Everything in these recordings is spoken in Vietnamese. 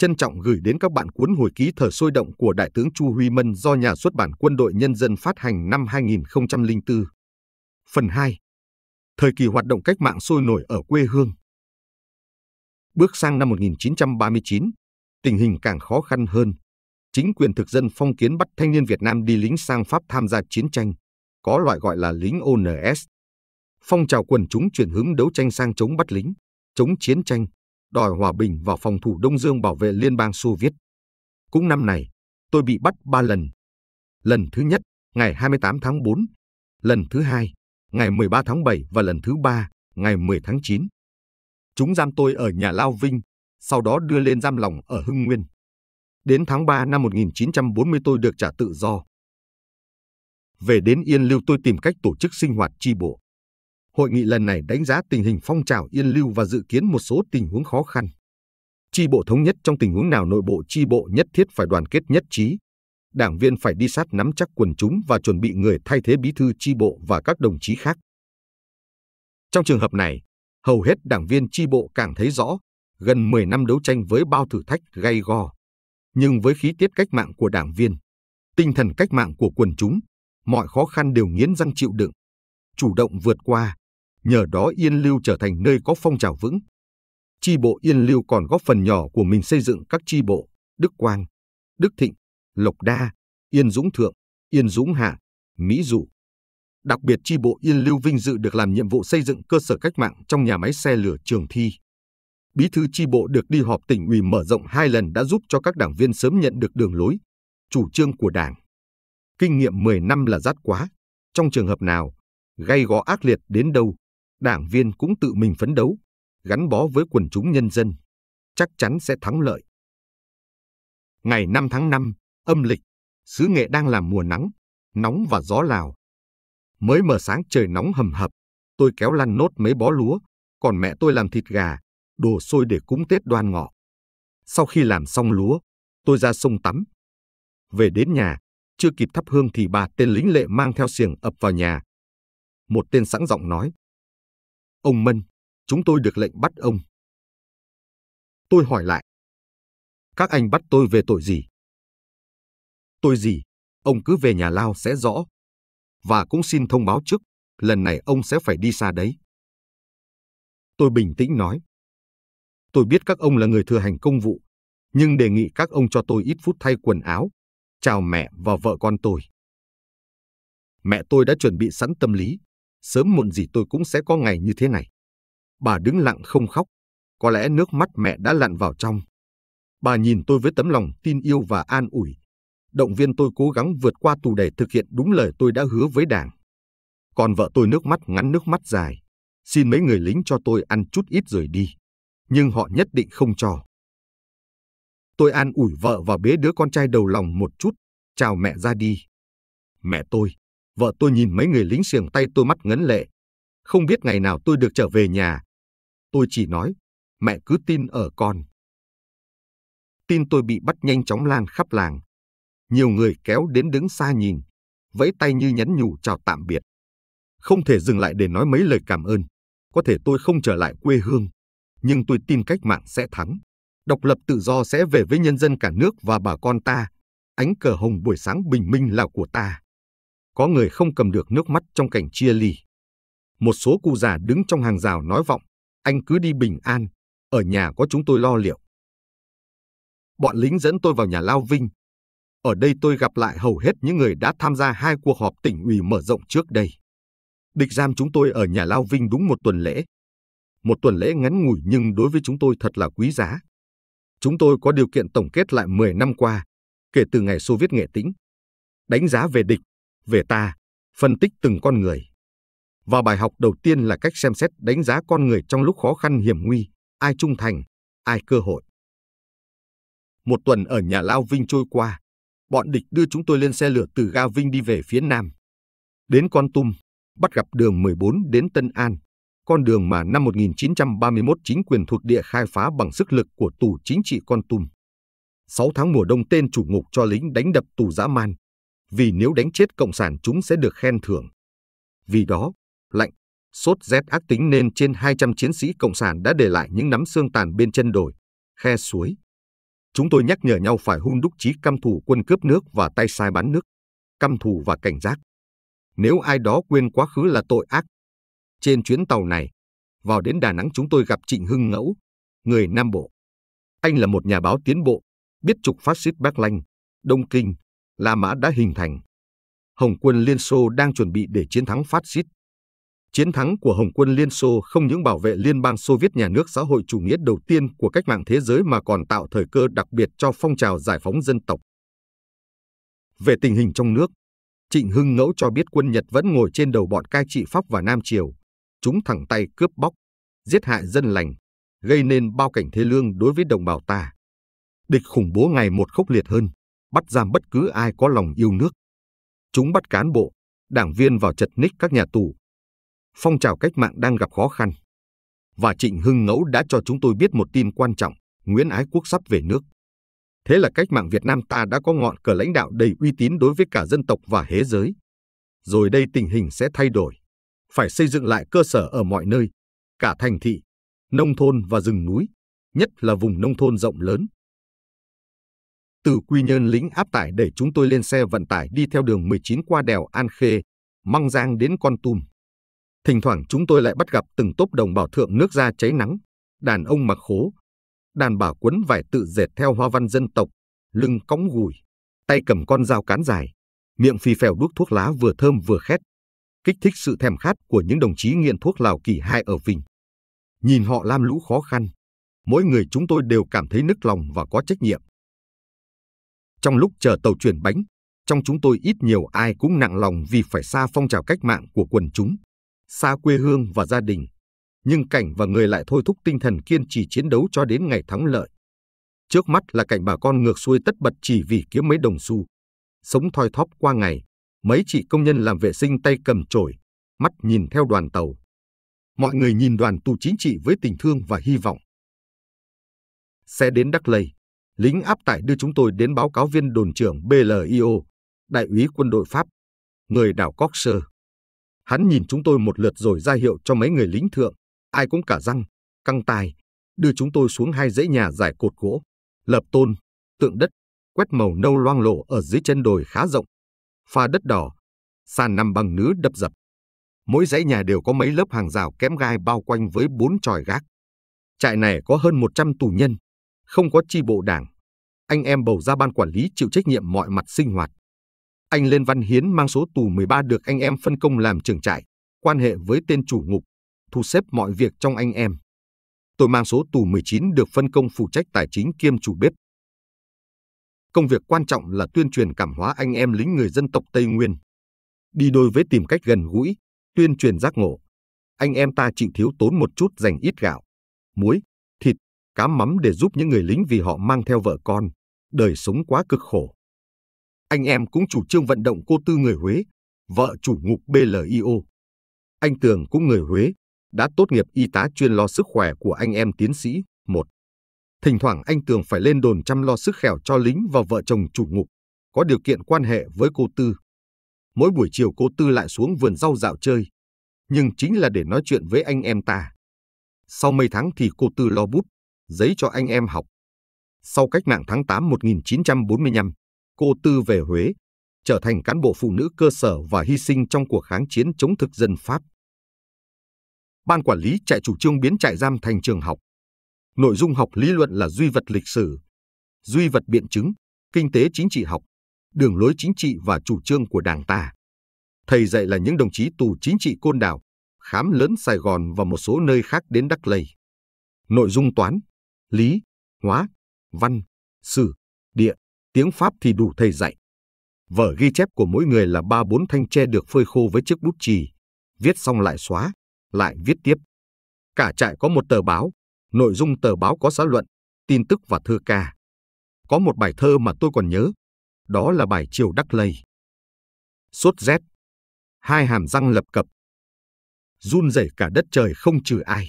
trân trọng gửi đến các bạn cuốn hồi ký thở sôi động của Đại tướng Chu Huy Mân do Nhà xuất bản Quân đội Nhân dân phát hành năm 2004. Phần 2. Thời kỳ hoạt động cách mạng sôi nổi ở quê hương. Bước sang năm 1939, tình hình càng khó khăn hơn. Chính quyền thực dân phong kiến bắt thanh niên Việt Nam đi lính sang Pháp tham gia chiến tranh, có loại gọi là lính ONS. Phong trào quần chúng chuyển hướng đấu tranh sang chống bắt lính, chống chiến tranh, đòi hòa bình vào phòng thủ Đông Dương bảo vệ Liên bang Xô Viết. Cũng năm này, tôi bị bắt ba lần. Lần thứ nhất, ngày 28 tháng 4, lần thứ hai, ngày 13 tháng 7 và lần thứ ba, ngày 10 tháng 9. Chúng giam tôi ở nhà Lao Vinh, sau đó đưa lên giam lòng ở Hưng Nguyên. Đến tháng 3 năm 1940 tôi được trả tự do. Về đến Yên Lưu tôi tìm cách tổ chức sinh hoạt chi bộ hội nghị lần này đánh giá tình hình phong trào Yên Lưu và dự kiến một số tình huống khó khăn. Chi bộ thống nhất trong tình huống nào nội bộ chi bộ nhất thiết phải đoàn kết nhất trí. Đảng viên phải đi sát nắm chắc quần chúng và chuẩn bị người thay thế bí thư chi bộ và các đồng chí khác. Trong trường hợp này, hầu hết đảng viên chi bộ càng thấy rõ gần 10 năm đấu tranh với bao thử thách gay go. Nhưng với khí tiết cách mạng của đảng viên, tinh thần cách mạng của quần chúng, mọi khó khăn đều nghiến răng chịu đựng, chủ động vượt qua, nhờ đó Yên Lưu trở thành nơi có phong trào vững. Chi bộ Yên Lưu còn góp phần nhỏ của mình xây dựng các chi bộ Đức Quang, Đức Thịnh, Lộc Đa, Yên Dũng Thượng, Yên Dũng Hạ, Mỹ Dụ. Đặc biệt chi bộ Yên Lưu vinh dự được làm nhiệm vụ xây dựng cơ sở cách mạng trong nhà máy xe lửa trường thi. Bí thư chi bộ được đi họp tỉnh ủy mở rộng hai lần đã giúp cho các đảng viên sớm nhận được đường lối, chủ trương của đảng. Kinh nghiệm 10 năm là rát quá, trong trường hợp nào, gây gó ác liệt đến đâu, đảng viên cũng tự mình phấn đấu, gắn bó với quần chúng nhân dân, chắc chắn sẽ thắng lợi. Ngày 5 tháng 5, âm lịch, xứ nghệ đang là mùa nắng, nóng và gió lào. Mới mở sáng trời nóng hầm hập, tôi kéo lăn nốt mấy bó lúa, còn mẹ tôi làm thịt gà, đồ sôi để cúng Tết đoan ngọ. Sau khi làm xong lúa, tôi ra sông tắm. Về đến nhà, chưa kịp thắp hương thì bà tên lính lệ mang theo xiềng ập vào nhà. Một tên sẵn giọng nói, Ông Mân, chúng tôi được lệnh bắt ông. Tôi hỏi lại. Các anh bắt tôi về tội gì? Tôi gì? Ông cứ về nhà lao sẽ rõ. Và cũng xin thông báo trước, lần này ông sẽ phải đi xa đấy. Tôi bình tĩnh nói. Tôi biết các ông là người thừa hành công vụ, nhưng đề nghị các ông cho tôi ít phút thay quần áo, chào mẹ và vợ con tôi. Mẹ tôi đã chuẩn bị sẵn tâm lý, sớm muộn gì tôi cũng sẽ có ngày như thế này. Bà đứng lặng không khóc, có lẽ nước mắt mẹ đã lặn vào trong. Bà nhìn tôi với tấm lòng tin yêu và an ủi, động viên tôi cố gắng vượt qua tù để thực hiện đúng lời tôi đã hứa với đảng. Còn vợ tôi nước mắt ngắn nước mắt dài, xin mấy người lính cho tôi ăn chút ít rồi đi, nhưng họ nhất định không cho. Tôi an ủi vợ và bế đứa con trai đầu lòng một chút, chào mẹ ra đi. Mẹ tôi, vợ tôi nhìn mấy người lính xiềng tay tôi mắt ngấn lệ. Không biết ngày nào tôi được trở về nhà. Tôi chỉ nói, mẹ cứ tin ở con. Tin tôi bị bắt nhanh chóng lan khắp làng. Nhiều người kéo đến đứng xa nhìn, vẫy tay như nhắn nhủ chào tạm biệt. Không thể dừng lại để nói mấy lời cảm ơn. Có thể tôi không trở lại quê hương, nhưng tôi tin cách mạng sẽ thắng. Độc lập tự do sẽ về với nhân dân cả nước và bà con ta. Ánh cờ hồng buổi sáng bình minh là của ta có người không cầm được nước mắt trong cảnh chia ly. Một số cụ già đứng trong hàng rào nói vọng, anh cứ đi bình an, ở nhà có chúng tôi lo liệu. Bọn lính dẫn tôi vào nhà Lao Vinh. Ở đây tôi gặp lại hầu hết những người đã tham gia hai cuộc họp tỉnh ủy mở rộng trước đây. Địch giam chúng tôi ở nhà Lao Vinh đúng một tuần lễ. Một tuần lễ ngắn ngủi nhưng đối với chúng tôi thật là quý giá. Chúng tôi có điều kiện tổng kết lại 10 năm qua, kể từ ngày Xô Viết nghệ tĩnh. Đánh giá về địch về ta, phân tích từng con người. Và bài học đầu tiên là cách xem xét đánh giá con người trong lúc khó khăn hiểm nguy, ai trung thành, ai cơ hội. Một tuần ở nhà Lao Vinh trôi qua, bọn địch đưa chúng tôi lên xe lửa từ ga Vinh đi về phía nam. Đến Con Tum, bắt gặp đường 14 đến Tân An, con đường mà năm 1931 chính quyền thuộc địa khai phá bằng sức lực của tù chính trị Con Tum. sáu tháng mùa đông tên chủ ngục cho lính đánh đập tù dã man, vì nếu đánh chết cộng sản chúng sẽ được khen thưởng. Vì đó, lạnh, sốt rét ác tính nên trên 200 chiến sĩ cộng sản đã để lại những nắm xương tàn bên chân đồi, khe suối. Chúng tôi nhắc nhở nhau phải hun đúc chí căm thù quân cướp nước và tay sai bán nước, căm thù và cảnh giác. Nếu ai đó quên quá khứ là tội ác. Trên chuyến tàu này, vào đến Đà Nẵng chúng tôi gặp Trịnh Hưng Ngẫu, người Nam Bộ. Anh là một nhà báo tiến bộ, biết trục phát xít Bắc Lanh, Đông Kinh, La Mã đã hình thành. Hồng quân Liên Xô đang chuẩn bị để chiến thắng phát xít. Chiến thắng của Hồng quân Liên Xô không những bảo vệ Liên bang Xô Viết nhà nước xã hội chủ nghĩa đầu tiên của cách mạng thế giới mà còn tạo thời cơ đặc biệt cho phong trào giải phóng dân tộc. Về tình hình trong nước, Trịnh Hưng Ngẫu cho biết quân Nhật vẫn ngồi trên đầu bọn cai trị Pháp và Nam Triều. Chúng thẳng tay cướp bóc, giết hại dân lành, gây nên bao cảnh thế lương đối với đồng bào ta. Địch khủng bố ngày một khốc liệt hơn bắt giam bất cứ ai có lòng yêu nước. Chúng bắt cán bộ, đảng viên vào chật ních các nhà tù. Phong trào cách mạng đang gặp khó khăn. Và Trịnh Hưng Ngẫu đã cho chúng tôi biết một tin quan trọng, Nguyễn Ái Quốc sắp về nước. Thế là cách mạng Việt Nam ta đã có ngọn cờ lãnh đạo đầy uy tín đối với cả dân tộc và thế giới. Rồi đây tình hình sẽ thay đổi. Phải xây dựng lại cơ sở ở mọi nơi, cả thành thị, nông thôn và rừng núi, nhất là vùng nông thôn rộng lớn từ Quy Nhơn lính áp tải để chúng tôi lên xe vận tải đi theo đường 19 qua đèo An Khê, Măng Giang đến Con Tum. Thỉnh thoảng chúng tôi lại bắt gặp từng tốp đồng bào thượng nước ra cháy nắng, đàn ông mặc khố, đàn bà quấn vải tự dệt theo hoa văn dân tộc, lưng cõng gùi, tay cầm con dao cán dài, miệng phì phèo đuốc thuốc lá vừa thơm vừa khét, kích thích sự thèm khát của những đồng chí nghiện thuốc lào kỳ hai ở Vinh. Nhìn họ lam lũ khó khăn, mỗi người chúng tôi đều cảm thấy nức lòng và có trách nhiệm. Trong lúc chờ tàu chuyển bánh, trong chúng tôi ít nhiều ai cũng nặng lòng vì phải xa phong trào cách mạng của quần chúng, xa quê hương và gia đình. Nhưng cảnh và người lại thôi thúc tinh thần kiên trì chiến đấu cho đến ngày thắng lợi. Trước mắt là cảnh bà con ngược xuôi tất bật chỉ vì kiếm mấy đồng xu. Sống thoi thóp qua ngày, mấy chị công nhân làm vệ sinh tay cầm chổi, mắt nhìn theo đoàn tàu. Mọi người nhìn đoàn tù chính trị với tình thương và hy vọng. Xe đến Đắc Lây, lính áp tải đưa chúng tôi đến báo cáo viên đồn trưởng BLIO, đại úy quân đội Pháp, người đảo Coxer. Hắn nhìn chúng tôi một lượt rồi ra hiệu cho mấy người lính thượng, ai cũng cả răng, căng tài, đưa chúng tôi xuống hai dãy nhà dài cột gỗ, lập tôn, tượng đất, quét màu nâu loang lổ ở dưới chân đồi khá rộng, pha đất đỏ, sàn nằm bằng nứa đập dập. Mỗi dãy nhà đều có mấy lớp hàng rào kém gai bao quanh với bốn tròi gác. Trại này có hơn 100 tù nhân, không có chi bộ đảng. Anh em bầu ra ban quản lý chịu trách nhiệm mọi mặt sinh hoạt. Anh Lên Văn Hiến mang số tù 13 được anh em phân công làm trưởng trại, quan hệ với tên chủ ngục, thu xếp mọi việc trong anh em. Tôi mang số tù 19 được phân công phụ trách tài chính kiêm chủ bếp. Công việc quan trọng là tuyên truyền cảm hóa anh em lính người dân tộc Tây Nguyên. Đi đôi với tìm cách gần gũi, tuyên truyền giác ngộ. Anh em ta chịu thiếu tốn một chút dành ít gạo, muối, cá mắm để giúp những người lính vì họ mang theo vợ con, đời sống quá cực khổ. Anh em cũng chủ trương vận động cô Tư người Huế, vợ chủ ngục BLIO. Anh Tường cũng người Huế, đã tốt nghiệp y tá chuyên lo sức khỏe của anh em tiến sĩ, một. Thỉnh thoảng anh Tường phải lên đồn chăm lo sức khỏe cho lính và vợ chồng chủ ngục, có điều kiện quan hệ với cô Tư. Mỗi buổi chiều cô Tư lại xuống vườn rau dạo chơi, nhưng chính là để nói chuyện với anh em ta. Sau mấy tháng thì cô Tư lo bút, giấy cho anh em học. Sau cách mạng tháng 8 1945, cô Tư về Huế, trở thành cán bộ phụ nữ cơ sở và hy sinh trong cuộc kháng chiến chống thực dân Pháp. Ban quản lý trại chủ trương biến trại giam thành trường học. Nội dung học lý luận là duy vật lịch sử, duy vật biện chứng, kinh tế chính trị học, đường lối chính trị và chủ trương của Đảng ta. Thầy dạy là những đồng chí tù chính trị côn đảo, khám lớn Sài Gòn và một số nơi khác đến Đắc Lây. Nội dung toán, lý, hóa, văn, sử, địa, tiếng Pháp thì đủ thầy dạy. Vở ghi chép của mỗi người là ba bốn thanh tre được phơi khô với chiếc bút chì, viết xong lại xóa, lại viết tiếp. Cả trại có một tờ báo, nội dung tờ báo có xã luận, tin tức và thơ ca. Có một bài thơ mà tôi còn nhớ, đó là bài Chiều Đắc Lây. Sốt rét, hai hàm răng lập cập, run rẩy cả đất trời không trừ ai.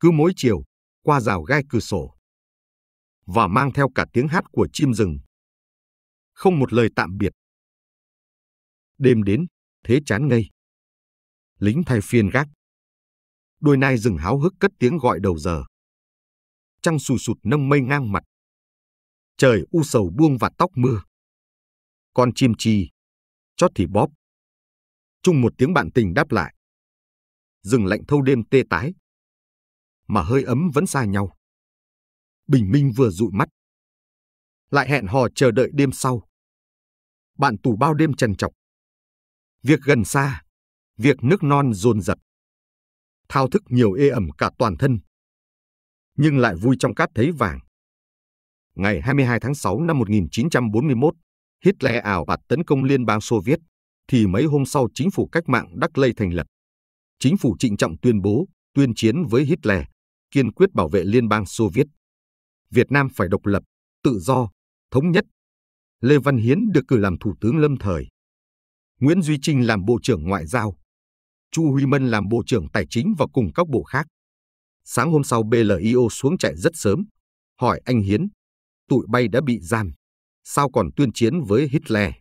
Cứ mỗi chiều, qua rào gai cửa sổ và mang theo cả tiếng hát của chim rừng. Không một lời tạm biệt. Đêm đến, thế chán ngây. Lính thay phiên gác. Đôi nai rừng háo hức cất tiếng gọi đầu giờ. Trăng sù sụt nâng mây ngang mặt. Trời u sầu buông và tóc mưa. Con chim chi, chót thì bóp. Chung một tiếng bạn tình đáp lại. Rừng lạnh thâu đêm tê tái mà hơi ấm vẫn xa nhau. Bình minh vừa dụi mắt. Lại hẹn hò chờ đợi đêm sau. Bạn tù bao đêm trần trọc. Việc gần xa, việc nước non dồn dập. Thao thức nhiều ê ẩm cả toàn thân. Nhưng lại vui trong cát thấy vàng. Ngày 22 tháng 6 năm 1941, Hitler ảo ạt tấn công Liên bang Xô Viết, thì mấy hôm sau chính phủ cách mạng Đắc Lây thành lập. Chính phủ trịnh trọng tuyên bố tuyên chiến với Hitler, kiên quyết bảo vệ Liên bang Xô Viết. Việt Nam phải độc lập, tự do, thống nhất. Lê Văn Hiến được cử làm Thủ tướng lâm thời. Nguyễn Duy Trinh làm Bộ trưởng Ngoại giao. Chu Huy Mân làm Bộ trưởng Tài chính và cùng các bộ khác. Sáng hôm sau BLIO xuống chạy rất sớm, hỏi anh Hiến, tụi bay đã bị giam, sao còn tuyên chiến với Hitler?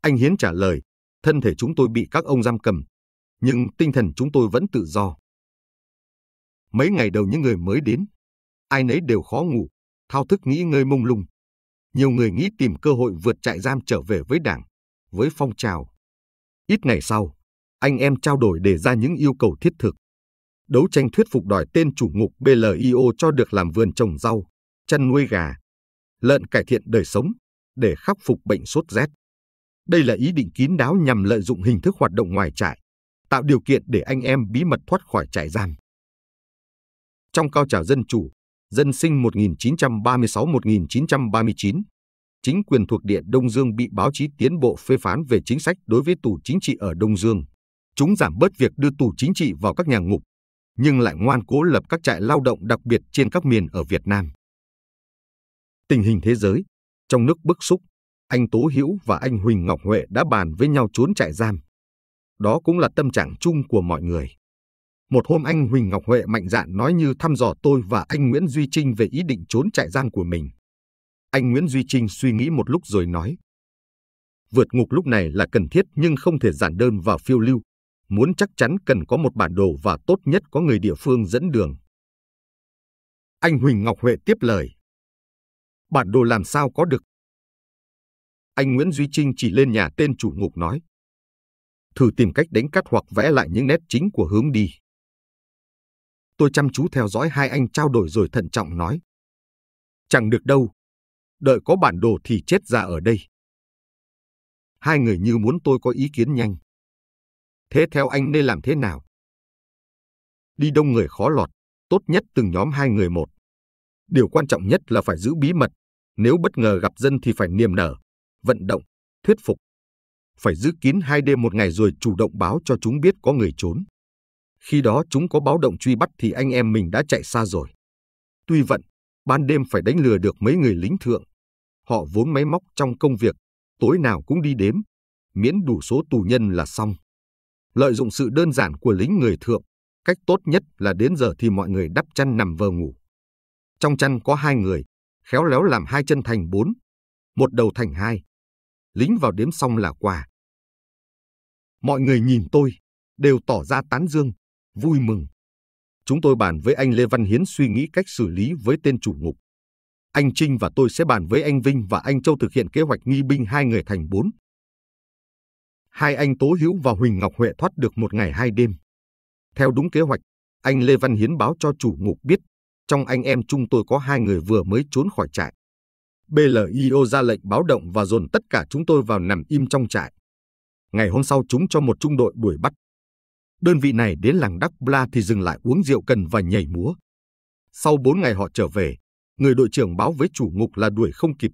Anh Hiến trả lời, thân thể chúng tôi bị các ông giam cầm, nhưng tinh thần chúng tôi vẫn tự do. Mấy ngày đầu những người mới đến, ai nấy đều khó ngủ, thao thức nghĩ ngơi mông lung. Nhiều người nghĩ tìm cơ hội vượt trại giam trở về với đảng, với phong trào. Ít ngày sau, anh em trao đổi để ra những yêu cầu thiết thực. Đấu tranh thuyết phục đòi tên chủ ngục BLIO cho được làm vườn trồng rau, chăn nuôi gà, lợn cải thiện đời sống để khắc phục bệnh sốt rét. Đây là ý định kín đáo nhằm lợi dụng hình thức hoạt động ngoài trại, tạo điều kiện để anh em bí mật thoát khỏi trại giam trong cao trào dân chủ, dân sinh 1936-1939, chính quyền thuộc địa Đông Dương bị báo chí tiến bộ phê phán về chính sách đối với tù chính trị ở Đông Dương. Chúng giảm bớt việc đưa tù chính trị vào các nhà ngục, nhưng lại ngoan cố lập các trại lao động đặc biệt trên các miền ở Việt Nam. Tình hình thế giới, trong nước bức xúc, anh Tố Hữu và anh Huỳnh Ngọc Huệ đã bàn với nhau trốn trại giam. Đó cũng là tâm trạng chung của mọi người. Một hôm anh Huỳnh Ngọc Huệ mạnh dạn nói như thăm dò tôi và anh Nguyễn Duy Trinh về ý định trốn trại giam của mình. Anh Nguyễn Duy Trinh suy nghĩ một lúc rồi nói. Vượt ngục lúc này là cần thiết nhưng không thể giản đơn và phiêu lưu. Muốn chắc chắn cần có một bản đồ và tốt nhất có người địa phương dẫn đường. Anh Huỳnh Ngọc Huệ tiếp lời. Bản đồ làm sao có được? Anh Nguyễn Duy Trinh chỉ lên nhà tên chủ ngục nói. Thử tìm cách đánh cắt hoặc vẽ lại những nét chính của hướng đi. Tôi chăm chú theo dõi hai anh trao đổi rồi thận trọng nói. Chẳng được đâu. Đợi có bản đồ thì chết ra ở đây. Hai người như muốn tôi có ý kiến nhanh. Thế theo anh nên làm thế nào? Đi đông người khó lọt, tốt nhất từng nhóm hai người một. Điều quan trọng nhất là phải giữ bí mật, nếu bất ngờ gặp dân thì phải niềm nở, vận động, thuyết phục. Phải giữ kín hai đêm một ngày rồi chủ động báo cho chúng biết có người trốn. Khi đó chúng có báo động truy bắt thì anh em mình đã chạy xa rồi. Tuy vậy ban đêm phải đánh lừa được mấy người lính thượng. Họ vốn máy móc trong công việc, tối nào cũng đi đếm, miễn đủ số tù nhân là xong. Lợi dụng sự đơn giản của lính người thượng, cách tốt nhất là đến giờ thì mọi người đắp chăn nằm vờ ngủ. Trong chăn có hai người, khéo léo làm hai chân thành bốn, một đầu thành hai. Lính vào đếm xong là quà. Mọi người nhìn tôi, đều tỏ ra tán dương, vui mừng. Chúng tôi bàn với anh Lê Văn Hiến suy nghĩ cách xử lý với tên chủ ngục. Anh Trinh và tôi sẽ bàn với anh Vinh và anh Châu thực hiện kế hoạch nghi binh hai người thành bốn. Hai anh Tố Hữu và Huỳnh Ngọc Huệ thoát được một ngày hai đêm. Theo đúng kế hoạch, anh Lê Văn Hiến báo cho chủ ngục biết, trong anh em chúng tôi có hai người vừa mới trốn khỏi trại. BLIO ra lệnh báo động và dồn tất cả chúng tôi vào nằm im trong trại. Ngày hôm sau chúng cho một trung đội đuổi bắt đơn vị này đến làng Đắc Bla thì dừng lại uống rượu cần và nhảy múa. Sau bốn ngày họ trở về, người đội trưởng báo với chủ ngục là đuổi không kịp.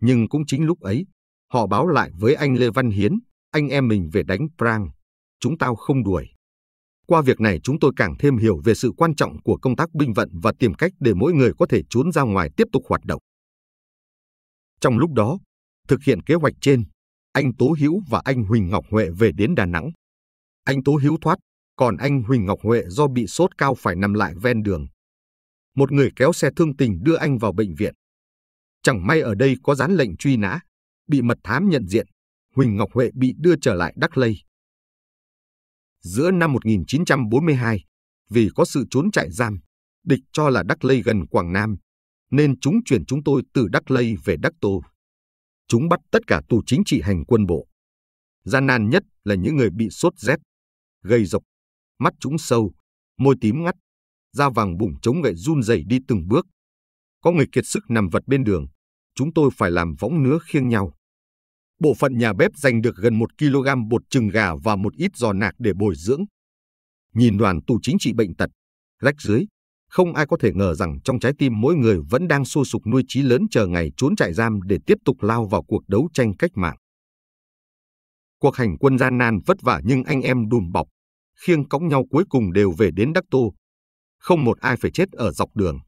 Nhưng cũng chính lúc ấy, họ báo lại với anh Lê Văn Hiến, anh em mình về đánh Prang. Chúng tao không đuổi. Qua việc này chúng tôi càng thêm hiểu về sự quan trọng của công tác binh vận và tìm cách để mỗi người có thể trốn ra ngoài tiếp tục hoạt động. Trong lúc đó, thực hiện kế hoạch trên, anh Tố Hữu và anh Huỳnh Ngọc Huệ về đến Đà Nẵng anh tú Hữu thoát, còn anh Huỳnh Ngọc Huệ do bị sốt cao phải nằm lại ven đường. Một người kéo xe thương tình đưa anh vào bệnh viện. Chẳng may ở đây có dán lệnh truy nã, bị mật thám nhận diện, Huỳnh Ngọc Huệ bị đưa trở lại Đắc Lây. Giữa năm 1942, vì có sự trốn trại giam, địch cho là Đắc Lây gần Quảng Nam, nên chúng chuyển chúng tôi từ Đắc Lây về Đắc Tô. Chúng bắt tất cả tù chính trị hành quân bộ. Gian nan nhất là những người bị sốt rét, gây rộc, mắt trũng sâu, môi tím ngắt, da vàng bụng trống gậy run rẩy đi từng bước. Có người kiệt sức nằm vật bên đường, chúng tôi phải làm võng nứa khiêng nhau. Bộ phận nhà bếp giành được gần 1 kg bột trứng gà và một ít giò nạc để bồi dưỡng. Nhìn đoàn tù chính trị bệnh tật, rách dưới, không ai có thể ngờ rằng trong trái tim mỗi người vẫn đang sôi sục nuôi trí lớn chờ ngày trốn trại giam để tiếp tục lao vào cuộc đấu tranh cách mạng. Cuộc hành quân gian nan vất vả nhưng anh em đùm bọc, khiêng cõng nhau cuối cùng đều về đến Đắc Tô. Không một ai phải chết ở dọc đường.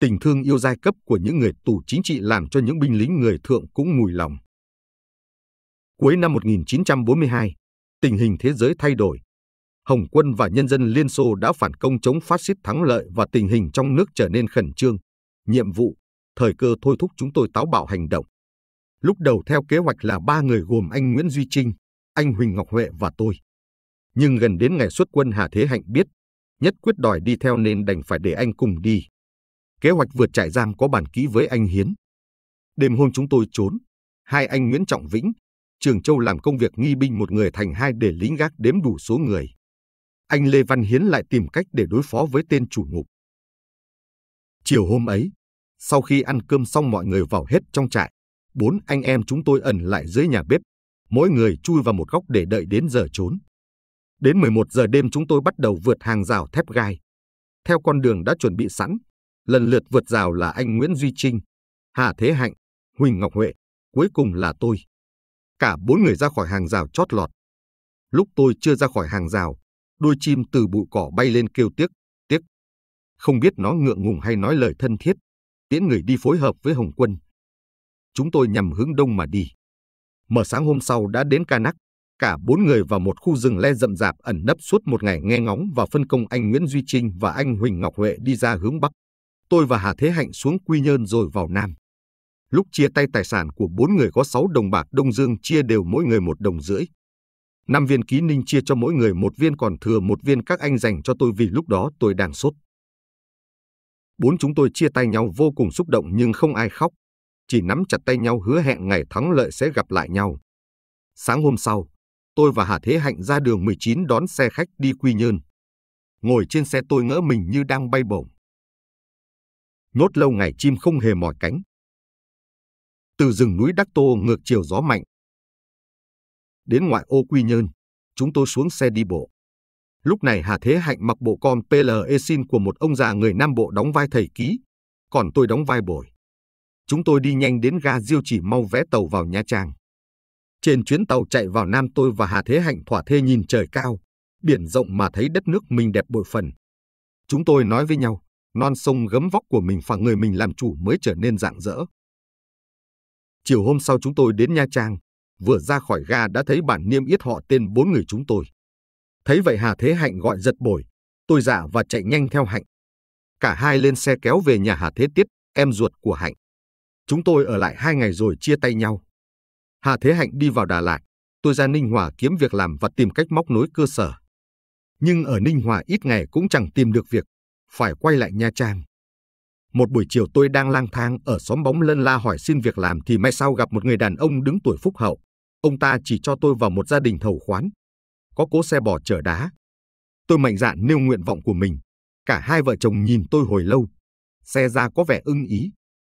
Tình thương yêu giai cấp của những người tù chính trị làm cho những binh lính người thượng cũng mùi lòng. Cuối năm 1942, tình hình thế giới thay đổi. Hồng quân và nhân dân Liên Xô đã phản công chống phát xít thắng lợi và tình hình trong nước trở nên khẩn trương. Nhiệm vụ, thời cơ thôi thúc chúng tôi táo bạo hành động. Lúc đầu theo kế hoạch là ba người gồm anh Nguyễn Duy Trinh, anh Huỳnh Ngọc Huệ và tôi. Nhưng gần đến ngày xuất quân Hà Thế Hạnh biết, nhất quyết đòi đi theo nên đành phải để anh cùng đi. Kế hoạch vượt trại giam có bản ký với anh Hiến. Đêm hôm chúng tôi trốn, hai anh Nguyễn Trọng Vĩnh, Trường Châu làm công việc nghi binh một người thành hai để lính gác đếm đủ số người. Anh Lê Văn Hiến lại tìm cách để đối phó với tên chủ ngục. Chiều hôm ấy, sau khi ăn cơm xong mọi người vào hết trong trại, bốn anh em chúng tôi ẩn lại dưới nhà bếp, mỗi người chui vào một góc để đợi đến giờ trốn. Đến 11 giờ đêm chúng tôi bắt đầu vượt hàng rào thép gai. Theo con đường đã chuẩn bị sẵn, lần lượt vượt rào là anh Nguyễn Duy Trinh, Hà Thế Hạnh, Huỳnh Ngọc Huệ, cuối cùng là tôi. Cả bốn người ra khỏi hàng rào chót lọt. Lúc tôi chưa ra khỏi hàng rào, đôi chim từ bụi cỏ bay lên kêu tiếc, tiếc. Không biết nó ngượng ngùng hay nói lời thân thiết, tiễn người đi phối hợp với Hồng Quân. Chúng tôi nhằm hướng đông mà đi. Mở sáng hôm sau đã đến Ca Nắc, cả bốn người vào một khu rừng le rậm rạp ẩn nấp suốt một ngày nghe ngóng và phân công anh Nguyễn Duy Trinh và anh Huỳnh Ngọc Huệ đi ra hướng Bắc. Tôi và Hà Thế Hạnh xuống Quy Nhơn rồi vào Nam. Lúc chia tay tài sản của bốn người có sáu đồng bạc Đông Dương chia đều mỗi người một đồng rưỡi. Năm viên ký ninh chia cho mỗi người một viên còn thừa một viên các anh dành cho tôi vì lúc đó tôi đang sốt. Bốn chúng tôi chia tay nhau vô cùng xúc động nhưng không ai khóc. Chỉ nắm chặt tay nhau hứa hẹn ngày thắng lợi sẽ gặp lại nhau. Sáng hôm sau, tôi và Hà Thế Hạnh ra đường 19 đón xe khách đi Quy Nhơn. Ngồi trên xe tôi ngỡ mình như đang bay bổng. Nốt lâu ngày chim không hề mỏi cánh. Từ rừng núi Đắc Tô ngược chiều gió mạnh. Đến ngoại ô Quy Nhơn, chúng tôi xuống xe đi bộ. Lúc này Hà Thế Hạnh mặc bộ con PLE xin của một ông già người Nam Bộ đóng vai thầy ký, còn tôi đóng vai bồi. Chúng tôi đi nhanh đến ga Diêu chỉ mau vé tàu vào Nha Trang. Trên chuyến tàu chạy vào Nam tôi và Hà Thế Hạnh thỏa thê nhìn trời cao, biển rộng mà thấy đất nước mình đẹp bội phần. Chúng tôi nói với nhau, non sông gấm vóc của mình và người mình làm chủ mới trở nên rạng rỡ. Chiều hôm sau chúng tôi đến Nha Trang, vừa ra khỏi ga đã thấy bản niêm yết họ tên bốn người chúng tôi. Thấy vậy Hà Thế Hạnh gọi giật bồi, tôi giả dạ và chạy nhanh theo Hạnh. Cả hai lên xe kéo về nhà Hà Thế Tiết, em ruột của Hạnh. Chúng tôi ở lại hai ngày rồi chia tay nhau. Hà Thế Hạnh đi vào Đà Lạt, tôi ra Ninh Hòa kiếm việc làm và tìm cách móc nối cơ sở. Nhưng ở Ninh Hòa ít ngày cũng chẳng tìm được việc, phải quay lại Nha Trang. Một buổi chiều tôi đang lang thang ở xóm bóng lân la hỏi xin việc làm thì may sao gặp một người đàn ông đứng tuổi phúc hậu. Ông ta chỉ cho tôi vào một gia đình thầu khoán, có cố xe bò chở đá. Tôi mạnh dạn nêu nguyện vọng của mình. Cả hai vợ chồng nhìn tôi hồi lâu. Xe ra có vẻ ưng ý.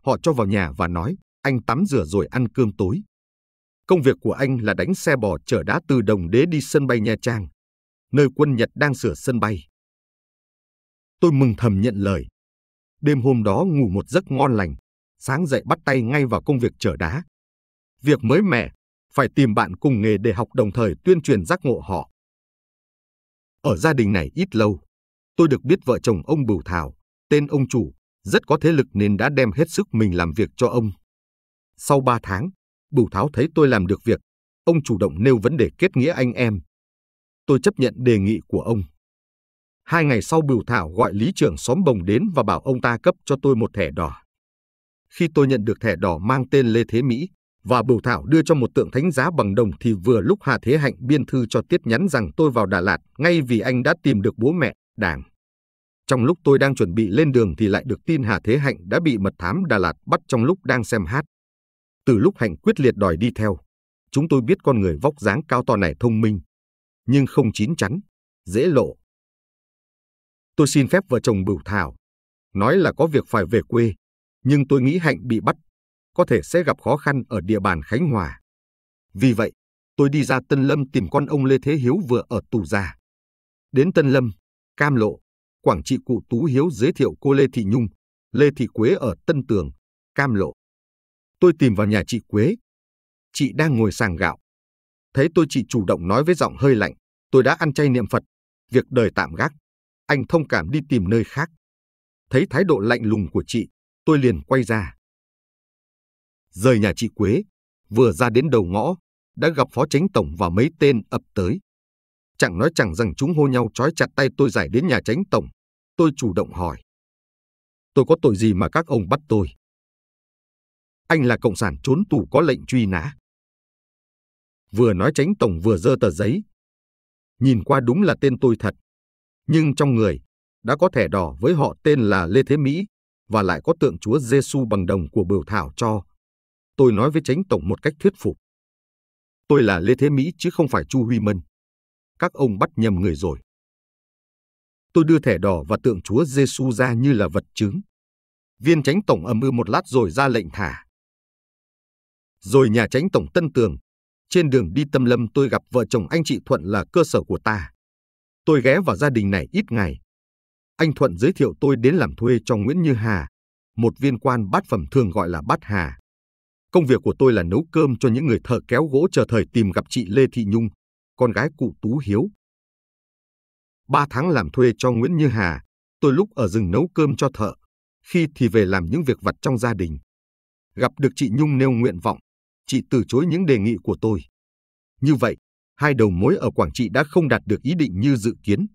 Họ cho vào nhà và nói, anh tắm rửa rồi ăn cơm tối. Công việc của anh là đánh xe bò chở đá từ Đồng Đế đi sân bay Nha Trang, nơi quân Nhật đang sửa sân bay. Tôi mừng thầm nhận lời. Đêm hôm đó ngủ một giấc ngon lành, sáng dậy bắt tay ngay vào công việc chở đá. Việc mới mẻ, phải tìm bạn cùng nghề để học đồng thời tuyên truyền giác ngộ họ. Ở gia đình này ít lâu, tôi được biết vợ chồng ông Bửu Thảo, tên ông chủ, rất có thế lực nên đã đem hết sức mình làm việc cho ông. Sau ba tháng, Bửu Tháo thấy tôi làm được việc, ông chủ động nêu vấn đề kết nghĩa anh em. Tôi chấp nhận đề nghị của ông. Hai ngày sau Bửu Thảo gọi lý trưởng xóm Bồng đến và bảo ông ta cấp cho tôi một thẻ đỏ. Khi tôi nhận được thẻ đỏ mang tên Lê Thế Mỹ và Bửu Thảo đưa cho một tượng thánh giá bằng đồng thì vừa lúc Hà Thế Hạnh biên thư cho tiết nhắn rằng tôi vào Đà Lạt ngay vì anh đã tìm được bố mẹ, đảng. Trong lúc tôi đang chuẩn bị lên đường thì lại được tin Hà Thế Hạnh đã bị mật thám Đà Lạt bắt trong lúc đang xem hát. Từ lúc hạnh quyết liệt đòi đi theo, chúng tôi biết con người vóc dáng cao to này thông minh, nhưng không chín chắn, dễ lộ. Tôi xin phép vợ chồng Bửu Thảo, nói là có việc phải về quê, nhưng tôi nghĩ Hạnh bị bắt, có thể sẽ gặp khó khăn ở địa bàn Khánh Hòa. Vì vậy, tôi đi ra Tân Lâm tìm con ông Lê Thế Hiếu vừa ở tù già. Đến Tân Lâm, Cam Lộ, Quảng Trị cụ Tú Hiếu giới thiệu cô Lê Thị Nhung, Lê Thị Quế ở Tân Tường, Cam Lộ. Tôi tìm vào nhà chị Quế. Chị đang ngồi sàng gạo. Thấy tôi chị chủ động nói với giọng hơi lạnh, tôi đã ăn chay niệm Phật, việc đời tạm gác. Anh thông cảm đi tìm nơi khác. Thấy thái độ lạnh lùng của chị, tôi liền quay ra. Rời nhà chị Quế, vừa ra đến đầu ngõ, đã gặp phó chánh tổng và mấy tên ập tới. Chẳng nói chẳng rằng chúng hô nhau trói chặt tay tôi giải đến nhà chánh tổng. Tôi chủ động hỏi. Tôi có tội gì mà các ông bắt tôi? anh là cộng sản trốn tù có lệnh truy nã. Vừa nói tránh tổng vừa dơ tờ giấy. Nhìn qua đúng là tên tôi thật, nhưng trong người đã có thẻ đỏ với họ tên là Lê Thế Mỹ và lại có tượng Chúa Giêsu bằng đồng của biểu Thảo cho. Tôi nói với tránh tổng một cách thuyết phục. Tôi là Lê Thế Mỹ chứ không phải Chu Huy Mân. Các ông bắt nhầm người rồi. Tôi đưa thẻ đỏ và tượng Chúa Giêsu ra như là vật chứng. Viên tránh tổng ầm ư một lát rồi ra lệnh thả rồi nhà tránh tổng Tân Tường. Trên đường đi Tâm Lâm tôi gặp vợ chồng anh chị Thuận là cơ sở của ta. Tôi ghé vào gia đình này ít ngày. Anh Thuận giới thiệu tôi đến làm thuê cho Nguyễn Như Hà, một viên quan bát phẩm thường gọi là bát Hà. Công việc của tôi là nấu cơm cho những người thợ kéo gỗ chờ thời tìm gặp chị Lê Thị Nhung, con gái cụ Tú Hiếu. Ba tháng làm thuê cho Nguyễn Như Hà, tôi lúc ở rừng nấu cơm cho thợ, khi thì về làm những việc vặt trong gia đình. Gặp được chị Nhung nêu nguyện vọng, chị từ chối những đề nghị của tôi. Như vậy, hai đầu mối ở Quảng Trị đã không đạt được ý định như dự kiến.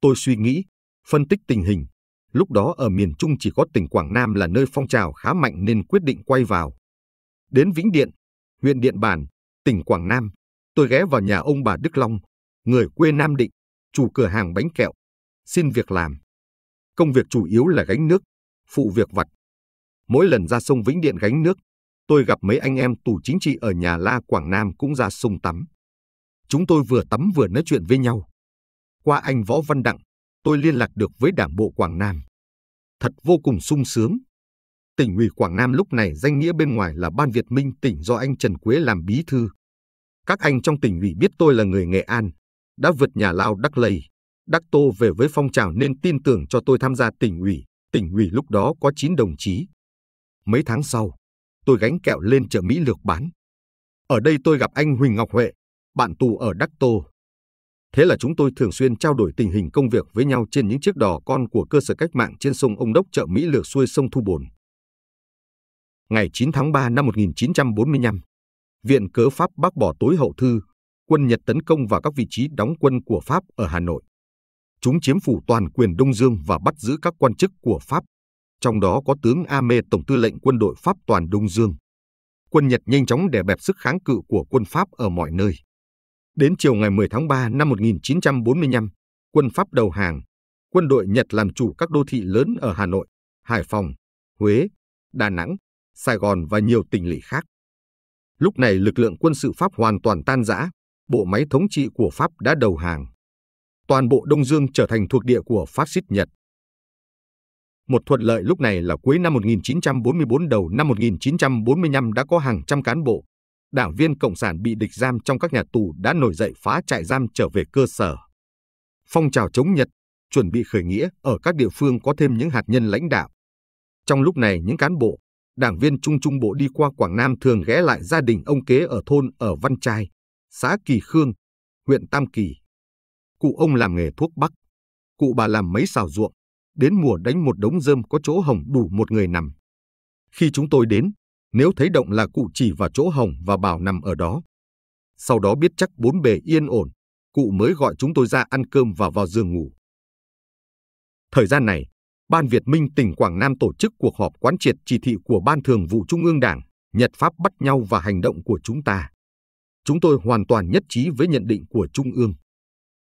Tôi suy nghĩ, phân tích tình hình. Lúc đó ở miền Trung chỉ có tỉnh Quảng Nam là nơi phong trào khá mạnh nên quyết định quay vào. Đến Vĩnh Điện, huyện Điện Bàn, tỉnh Quảng Nam, tôi ghé vào nhà ông bà Đức Long, người quê Nam Định, chủ cửa hàng bánh kẹo, xin việc làm. Công việc chủ yếu là gánh nước, phụ việc vặt. Mỗi lần ra sông Vĩnh Điện gánh nước, tôi gặp mấy anh em tù chính trị ở nhà La Quảng Nam cũng ra sông tắm. Chúng tôi vừa tắm vừa nói chuyện với nhau. Qua anh Võ Văn Đặng, tôi liên lạc được với đảng bộ Quảng Nam. Thật vô cùng sung sướng. Tỉnh ủy Quảng Nam lúc này danh nghĩa bên ngoài là Ban Việt Minh tỉnh do anh Trần Quế làm bí thư. Các anh trong tỉnh ủy biết tôi là người Nghệ An, đã vượt nhà Lao Đắc Lầy Đắc Tô về với phong trào nên tin tưởng cho tôi tham gia tỉnh ủy. Tỉnh ủy lúc đó có 9 đồng chí. Mấy tháng sau, tôi gánh kẹo lên chợ Mỹ lược bán. Ở đây tôi gặp anh Huỳnh Ngọc Huệ, bạn tù ở Đắc Tô. Thế là chúng tôi thường xuyên trao đổi tình hình công việc với nhau trên những chiếc đò con của cơ sở cách mạng trên sông Ông Đốc chợ Mỹ lược xuôi sông Thu Bồn. Ngày 9 tháng 3 năm 1945, Viện Cớ Pháp bác bỏ tối hậu thư, quân Nhật tấn công vào các vị trí đóng quân của Pháp ở Hà Nội. Chúng chiếm phủ toàn quyền Đông Dương và bắt giữ các quan chức của Pháp trong đó có tướng Ame Tổng tư lệnh quân đội Pháp toàn Đông Dương. Quân Nhật nhanh chóng đè bẹp sức kháng cự của quân Pháp ở mọi nơi. Đến chiều ngày 10 tháng 3 năm 1945, quân Pháp đầu hàng, quân đội Nhật làm chủ các đô thị lớn ở Hà Nội, Hải Phòng, Huế, Đà Nẵng, Sài Gòn và nhiều tỉnh lỵ khác. Lúc này lực lượng quân sự Pháp hoàn toàn tan rã, bộ máy thống trị của Pháp đã đầu hàng. Toàn bộ Đông Dương trở thành thuộc địa của phát xít Nhật. Một thuận lợi lúc này là cuối năm 1944 đầu năm 1945 đã có hàng trăm cán bộ, đảng viên Cộng sản bị địch giam trong các nhà tù đã nổi dậy phá trại giam trở về cơ sở. Phong trào chống Nhật, chuẩn bị khởi nghĩa ở các địa phương có thêm những hạt nhân lãnh đạo. Trong lúc này những cán bộ, đảng viên Trung Trung Bộ đi qua Quảng Nam thường ghé lại gia đình ông kế ở thôn ở Văn Trai, xã Kỳ Khương, huyện Tam Kỳ. Cụ ông làm nghề thuốc bắc, cụ bà làm mấy xào ruộng, đến mùa đánh một đống rơm có chỗ hồng đủ một người nằm. Khi chúng tôi đến, nếu thấy động là cụ chỉ vào chỗ hồng và bảo nằm ở đó. Sau đó biết chắc bốn bề yên ổn, cụ mới gọi chúng tôi ra ăn cơm và vào giường ngủ. Thời gian này, Ban Việt Minh tỉnh Quảng Nam tổ chức cuộc họp quán triệt chỉ thị của Ban Thường vụ Trung ương Đảng, Nhật Pháp bắt nhau và hành động của chúng ta. Chúng tôi hoàn toàn nhất trí với nhận định của Trung ương.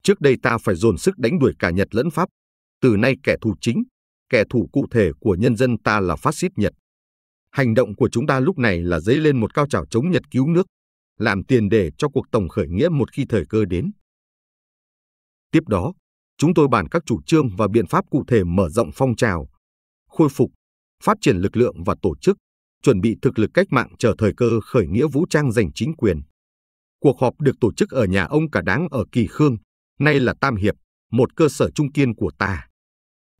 Trước đây ta phải dồn sức đánh đuổi cả Nhật lẫn Pháp, từ nay kẻ thù chính, kẻ thù cụ thể của nhân dân ta là phát xít Nhật. Hành động của chúng ta lúc này là dấy lên một cao trào chống Nhật cứu nước, làm tiền đề cho cuộc tổng khởi nghĩa một khi thời cơ đến. Tiếp đó, chúng tôi bàn các chủ trương và biện pháp cụ thể mở rộng phong trào, khôi phục, phát triển lực lượng và tổ chức, chuẩn bị thực lực cách mạng chờ thời cơ khởi nghĩa vũ trang giành chính quyền. Cuộc họp được tổ chức ở nhà ông cả đáng ở Kỳ Khương, nay là Tam Hiệp, một cơ sở trung kiên của ta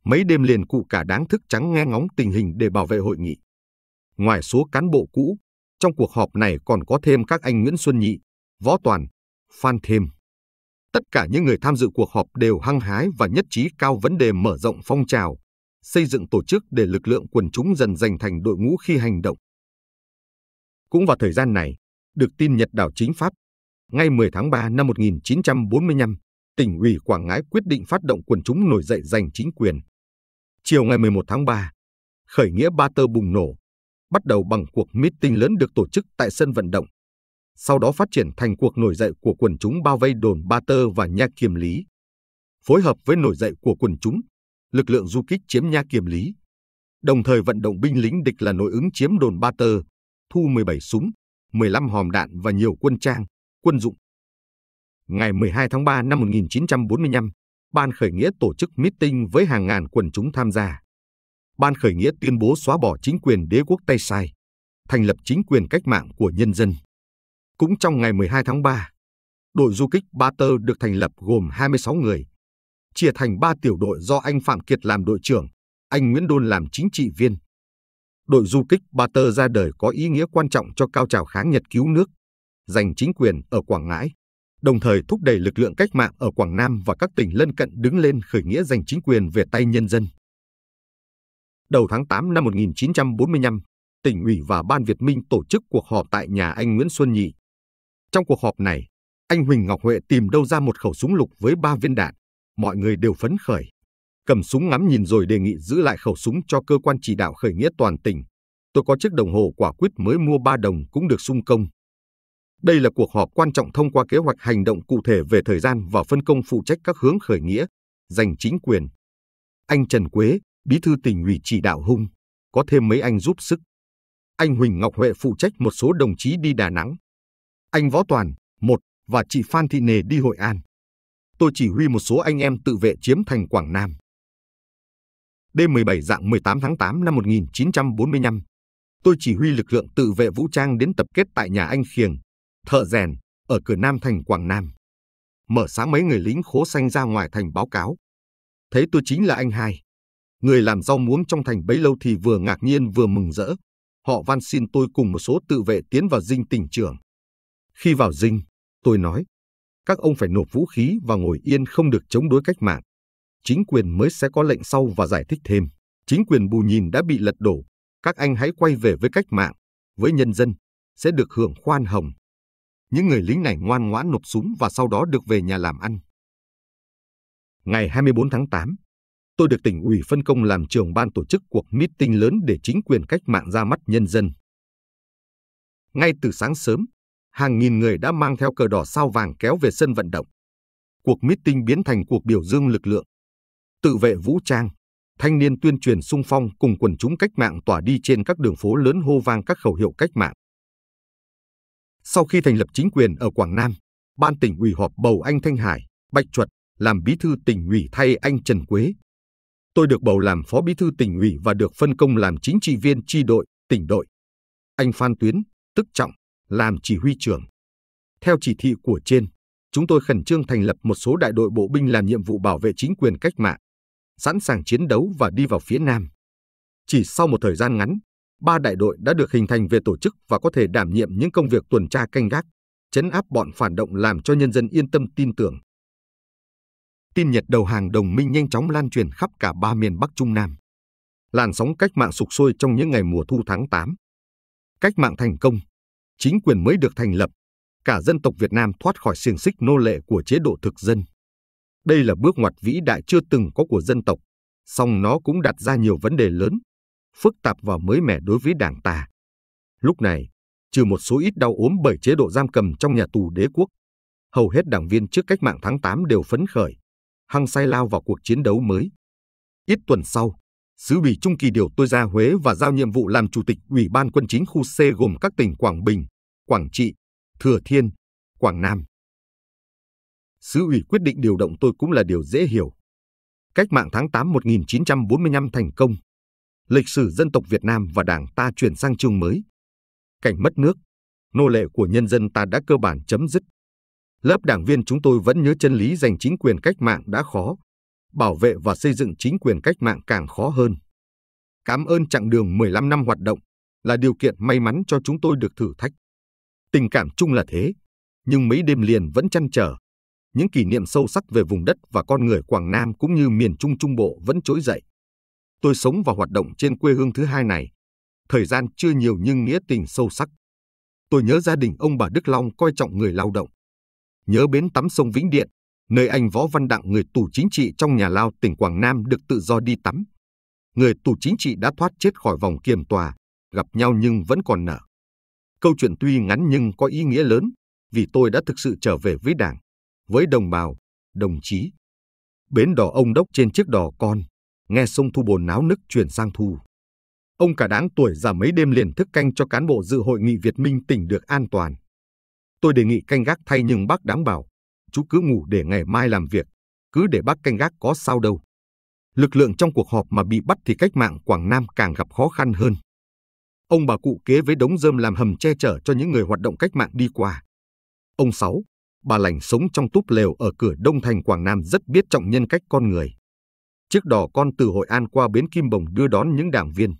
mấy đêm liền cụ cả đáng thức trắng nghe ngóng tình hình để bảo vệ hội nghị. Ngoài số cán bộ cũ, trong cuộc họp này còn có thêm các anh Nguyễn Xuân Nhị, Võ Toàn, Phan Thêm. Tất cả những người tham dự cuộc họp đều hăng hái và nhất trí cao vấn đề mở rộng phong trào, xây dựng tổ chức để lực lượng quần chúng dần dành thành đội ngũ khi hành động. Cũng vào thời gian này, được tin Nhật đảo chính Pháp, ngay 10 tháng 3 năm 1945, tỉnh ủy Quảng Ngãi quyết định phát động quần chúng nổi dậy giành chính quyền. Chiều ngày 11 tháng 3, khởi nghĩa Ba Tơ bùng nổ, bắt đầu bằng cuộc meeting lớn được tổ chức tại sân vận động, sau đó phát triển thành cuộc nổi dậy của quần chúng bao vây đồn Ba Tơ và Nha Kiềm Lý. Phối hợp với nổi dậy của quần chúng, lực lượng du kích chiếm Nha Kiềm Lý, đồng thời vận động binh lính địch là nội ứng chiếm đồn Ba Tơ, thu 17 súng, 15 hòm đạn và nhiều quân trang, quân dụng. Ngày 12 tháng 3 năm 1945, Ban khởi nghĩa tổ chức meeting với hàng ngàn quần chúng tham gia. Ban khởi nghĩa tuyên bố xóa bỏ chính quyền đế quốc Tây Sai, thành lập chính quyền cách mạng của nhân dân. Cũng trong ngày 12 tháng 3, đội du kích Ba Tơ được thành lập gồm 26 người, chia thành 3 tiểu đội do anh Phạm Kiệt làm đội trưởng, anh Nguyễn Đôn làm chính trị viên. Đội du kích Ba Tơ ra đời có ý nghĩa quan trọng cho cao trào kháng Nhật cứu nước, giành chính quyền ở Quảng Ngãi đồng thời thúc đẩy lực lượng cách mạng ở Quảng Nam và các tỉnh lân cận đứng lên khởi nghĩa giành chính quyền về tay nhân dân. Đầu tháng 8 năm 1945, tỉnh ủy và Ban Việt Minh tổ chức cuộc họp tại nhà anh Nguyễn Xuân Nhị. Trong cuộc họp này, anh Huỳnh Ngọc Huệ tìm đâu ra một khẩu súng lục với ba viên đạn. Mọi người đều phấn khởi. Cầm súng ngắm nhìn rồi đề nghị giữ lại khẩu súng cho cơ quan chỉ đạo khởi nghĩa toàn tỉnh. Tôi có chiếc đồng hồ quả quyết mới mua ba đồng cũng được sung công, đây là cuộc họp quan trọng thông qua kế hoạch hành động cụ thể về thời gian và phân công phụ trách các hướng khởi nghĩa, giành chính quyền. Anh Trần Quế, bí thư tỉnh ủy chỉ đạo hung, có thêm mấy anh giúp sức. Anh Huỳnh Ngọc Huệ phụ trách một số đồng chí đi Đà Nẵng. Anh Võ Toàn, một, và chị Phan Thị Nề đi Hội An. Tôi chỉ huy một số anh em tự vệ chiếm thành Quảng Nam. Đêm 17 dạng 18 tháng 8 năm 1945, tôi chỉ huy lực lượng tự vệ vũ trang đến tập kết tại nhà anh Khiềng, thợ rèn ở cửa Nam thành Quảng Nam. Mở sáng mấy người lính khố xanh ra ngoài thành báo cáo. thấy tôi chính là anh hai. Người làm rau muống trong thành bấy lâu thì vừa ngạc nhiên vừa mừng rỡ. Họ van xin tôi cùng một số tự vệ tiến vào dinh tỉnh trưởng. Khi vào dinh, tôi nói, các ông phải nộp vũ khí và ngồi yên không được chống đối cách mạng. Chính quyền mới sẽ có lệnh sau và giải thích thêm. Chính quyền bù nhìn đã bị lật đổ. Các anh hãy quay về với cách mạng, với nhân dân, sẽ được hưởng khoan hồng, những người lính này ngoan ngoãn nộp súng và sau đó được về nhà làm ăn. Ngày 24 tháng 8, tôi được tỉnh ủy phân công làm trưởng ban tổ chức cuộc meeting lớn để chính quyền cách mạng ra mắt nhân dân. Ngay từ sáng sớm, hàng nghìn người đã mang theo cờ đỏ sao vàng kéo về sân vận động. Cuộc meeting biến thành cuộc biểu dương lực lượng. Tự vệ vũ trang, thanh niên tuyên truyền sung phong cùng quần chúng cách mạng tỏa đi trên các đường phố lớn hô vang các khẩu hiệu cách mạng. Sau khi thành lập chính quyền ở Quảng Nam, Ban tỉnh ủy họp bầu anh Thanh Hải, Bạch Chuột làm bí thư tỉnh ủy thay anh Trần Quế. Tôi được bầu làm phó bí thư tỉnh ủy và được phân công làm chính trị viên tri đội, tỉnh đội. Anh Phan Tuyến, tức Trọng, làm chỉ huy trưởng. Theo chỉ thị của trên, chúng tôi khẩn trương thành lập một số đại đội bộ binh làm nhiệm vụ bảo vệ chính quyền cách mạng, sẵn sàng chiến đấu và đi vào phía Nam. Chỉ sau một thời gian ngắn, ba đại đội đã được hình thành về tổ chức và có thể đảm nhiệm những công việc tuần tra canh gác, chấn áp bọn phản động làm cho nhân dân yên tâm tin tưởng. Tin Nhật đầu hàng đồng minh nhanh chóng lan truyền khắp cả ba miền Bắc Trung Nam. Làn sóng cách mạng sục sôi trong những ngày mùa thu tháng 8. Cách mạng thành công, chính quyền mới được thành lập, cả dân tộc Việt Nam thoát khỏi xiềng xích nô lệ của chế độ thực dân. Đây là bước ngoặt vĩ đại chưa từng có của dân tộc, song nó cũng đặt ra nhiều vấn đề lớn phức tạp và mới mẻ đối với đảng ta. Lúc này, trừ một số ít đau ốm bởi chế độ giam cầm trong nhà tù đế quốc, hầu hết đảng viên trước cách mạng tháng 8 đều phấn khởi, hăng say lao vào cuộc chiến đấu mới. Ít tuần sau, sứ ủy Trung Kỳ điều tôi ra Huế và giao nhiệm vụ làm chủ tịch Ủy ban quân chính khu C gồm các tỉnh Quảng Bình, Quảng Trị, Thừa Thiên, Quảng Nam. Sứ ủy quyết định điều động tôi cũng là điều dễ hiểu. Cách mạng tháng 8 1945 thành công, lịch sử dân tộc Việt Nam và Đảng ta chuyển sang chương mới. Cảnh mất nước, nô lệ của nhân dân ta đã cơ bản chấm dứt. Lớp đảng viên chúng tôi vẫn nhớ chân lý giành chính quyền cách mạng đã khó, bảo vệ và xây dựng chính quyền cách mạng càng khó hơn. Cảm ơn chặng đường 15 năm hoạt động là điều kiện may mắn cho chúng tôi được thử thách. Tình cảm chung là thế, nhưng mấy đêm liền vẫn chăn trở. Những kỷ niệm sâu sắc về vùng đất và con người Quảng Nam cũng như miền Trung Trung Bộ vẫn trỗi dậy. Tôi sống và hoạt động trên quê hương thứ hai này. Thời gian chưa nhiều nhưng nghĩa tình sâu sắc. Tôi nhớ gia đình ông bà Đức Long coi trọng người lao động. Nhớ bến tắm sông Vĩnh Điện, nơi anh Võ Văn Đặng người tù chính trị trong nhà lao tỉnh Quảng Nam được tự do đi tắm. Người tù chính trị đã thoát chết khỏi vòng kiềm tòa, gặp nhau nhưng vẫn còn nở. Câu chuyện tuy ngắn nhưng có ý nghĩa lớn, vì tôi đã thực sự trở về với Đảng, với đồng bào, đồng chí. Bến đỏ ông đốc trên chiếc đò con nghe sông Thu Bồn náo nức chuyển sang Thu. Ông cả đáng tuổi già mấy đêm liền thức canh cho cán bộ dự hội nghị Việt Minh tỉnh được an toàn. Tôi đề nghị canh gác thay nhưng bác đáng bảo, chú cứ ngủ để ngày mai làm việc, cứ để bác canh gác có sao đâu. Lực lượng trong cuộc họp mà bị bắt thì cách mạng Quảng Nam càng gặp khó khăn hơn. Ông bà cụ kế với đống dơm làm hầm che chở cho những người hoạt động cách mạng đi qua. Ông Sáu, bà lành sống trong túp lều ở cửa Đông Thành Quảng Nam rất biết trọng nhân cách con người chiếc đò con từ Hội An qua bến Kim Bồng đưa đón những đảng viên.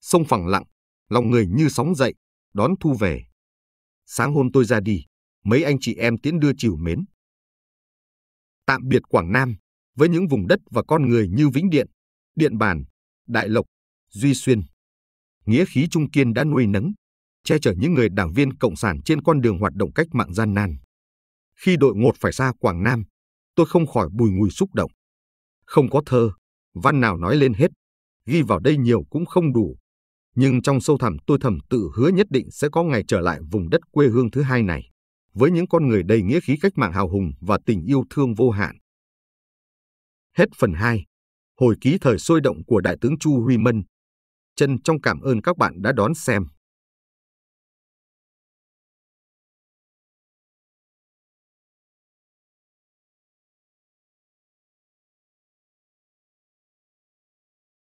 Sông phẳng lặng, lòng người như sóng dậy, đón thu về. Sáng hôm tôi ra đi, mấy anh chị em tiễn đưa chiều mến. Tạm biệt Quảng Nam, với những vùng đất và con người như Vĩnh Điện, Điện Bàn, Đại Lộc, Duy Xuyên. Nghĩa khí trung kiên đã nuôi nấng, che chở những người đảng viên cộng sản trên con đường hoạt động cách mạng gian nan. Khi đội ngột phải xa Quảng Nam, tôi không khỏi bùi ngùi xúc động. Không có thơ, văn nào nói lên hết, ghi vào đây nhiều cũng không đủ. Nhưng trong sâu thẳm tôi thầm tự hứa nhất định sẽ có ngày trở lại vùng đất quê hương thứ hai này, với những con người đầy nghĩa khí cách mạng hào hùng và tình yêu thương vô hạn. Hết phần 2. Hồi ký thời sôi động của Đại tướng Chu Huy Mân. Chân trong cảm ơn các bạn đã đón xem.